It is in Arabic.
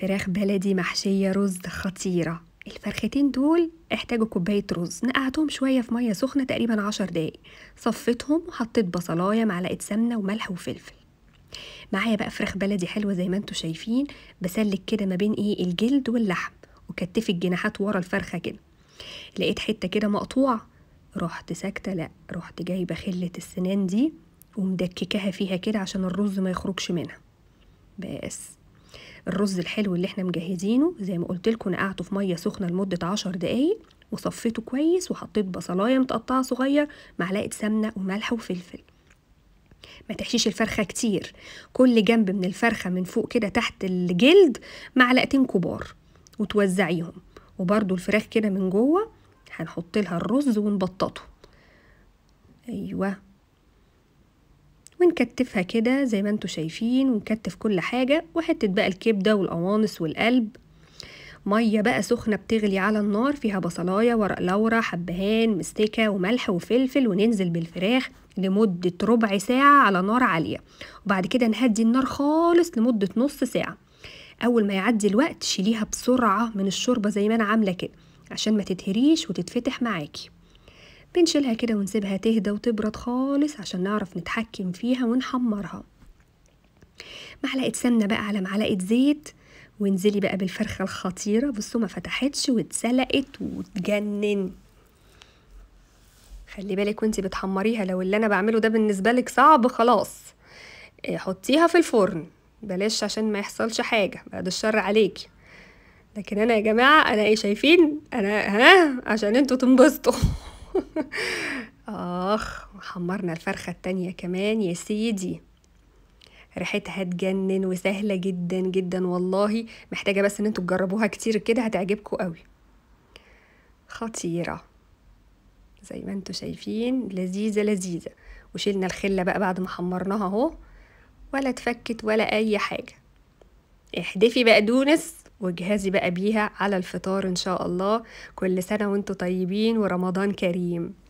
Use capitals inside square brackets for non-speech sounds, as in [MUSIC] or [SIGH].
فراخ بلدي محشية رز خطيرة الفرختين دول احتاجوا كوباية رز نقعتهم شوية في مية سخنة تقريبا عشر دقايق صفيتهم وحطيت بصلاية معلقة سمنة وملح وفلفل معايا بقى فراخ بلدي حلوة زي ما انتوا شايفين بسلك كده ما بين ايه الجلد واللحم وكتفي الجناحات ورا الفرخة كده لقيت حتة كده مقطوعة رحت ساكتة لأ رحت جايبة خلة السنان دي ومدككاها فيها كده عشان الرز ما يخرجش منها بس الرز الحلو اللي احنا مجهزينه زي ما قلت لكم نقعته في ميه سخنه لمده عشر دقايق وصفيته كويس وحطيت بصلايه متقطعه صغير معلقه سمنه وملح وفلفل ما تحشيش الفرخة كتير كل جنب من الفرخة من فوق كده تحت الجلد معلقتين كبار وتوزعيهم وبرده الفراخ كده من جوه هنحط لها الرز ونبططه ايوه ونكتفها كده زي ما انتوا شايفين ونكتف كل حاجة وحتة بقى الكبدة والقوانص والقلب مية بقى سخنة بتغلي على النار فيها بصلاية ورق لورا حبهان مستكة وملح وفلفل وننزل بالفراخ لمدة ربع ساعة على نار عالية وبعد كده نهدي النار خالص لمدة نص ساعة أول ما يعدي الوقت شيليها بسرعة من الشوربة زي ما أنا عاملة كده عشان ما تتهريش وتتفتح معاكي بنشيلها كده ونسيبها تهدى وتبرد خالص عشان نعرف نتحكم فيها ونحمرها معلقة سمنة بقى على معلقة زيت وانزلي بقى بالفرخة الخطيرة بصوا ما فتحتش واتسلقت وتجنن خلي بالك وانت بتحمريها لو اللي انا بعمله ده بالنسبة لك صعب خلاص آه، حطيها في الفرن بلاش عشان ما يحصلش حاجة بعد الشر عليكي لكن انا يا جماعة انا ايه شايفين انا ها عشان انتوا تنبسطوا [LAUGHS] آخ حمرنا الفرخة التانية كمان يا سيدي ريحتها تجنن وسهلة جدا جدا والله محتاجة بس ان انتوا تجربوها كتير كده هتعجبكم قوي خطيرة زي ما انتوا شايفين لذيذة لذيذة وشيلنا الخلة بقى بعد ما حمرناها اهو ولا اتفكت ولا اي حاجة احدفي بقدونس وجهازي بقى بيها على الفطار إن شاء الله كل سنة وانتوا طيبين ورمضان كريم